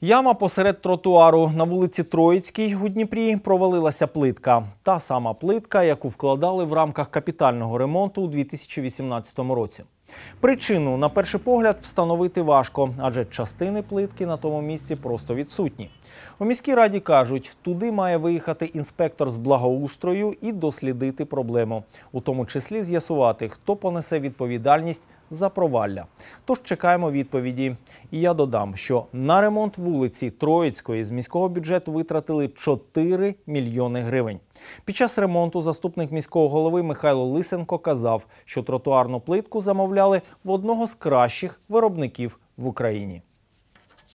Яма посеред тротуару на вулиці Троїцькій у Дніпрі провалилася плитка. Та сама плитка, яку вкладали в рамках капітального ремонту у 2018 році. Причину, на перший погляд, встановити важко, адже частини плитки на тому місці просто відсутні. У міській раді кажуть, туди має виїхати інспектор з благоустрою і дослідити проблему, у тому числі з'ясувати, хто понесе відповідальність за провалля. Тож чекаємо відповіді. І я додам, що на ремонт вулиці Троїцької з міського бюджету витратили 4 мільйони гривень. Під час ремонту заступник міського голови Михайло Лисенко казав, що тротуарну плитку замовляли в одного з кращих виробників в Україні.